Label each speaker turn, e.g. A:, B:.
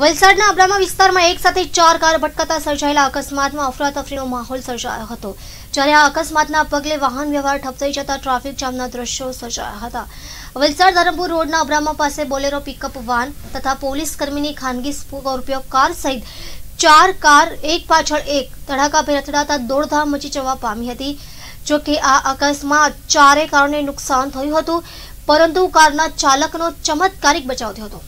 A: વલસાડના અબ્રામા વિસ્તારમાં એક સાથે ચાર કાર ભટકતા સર્જાયેલા અકસ્માતમાં અફરાતફરીનો માહોલ સર્જાયો હતો જ્યારે આ અકસ્માતના પગલે વાહન વ્યવહાર ઠપ થઈ જતા ટ્રાફિક જામના દ્રશ્યો સર્જાયા હતા વલસાડ ધરમપુર રોડના અબ્રામા પાસે બોલેરો પિકઅપ વાન તથા પોલીસ કર્મીની ખાનગી સ્કોર્પિયો કાર સહિત ચાર કાર એક પાછળ એક તડાકાભેર અથડાતા દોડધામ મચી જવા પામી હતી જોકે આ અકસ્માત ચારે કારોને નુકસાન થયું હતું પરંતુ કારના ચાલકનો ચમત્કારિક બચાવ થયો હતો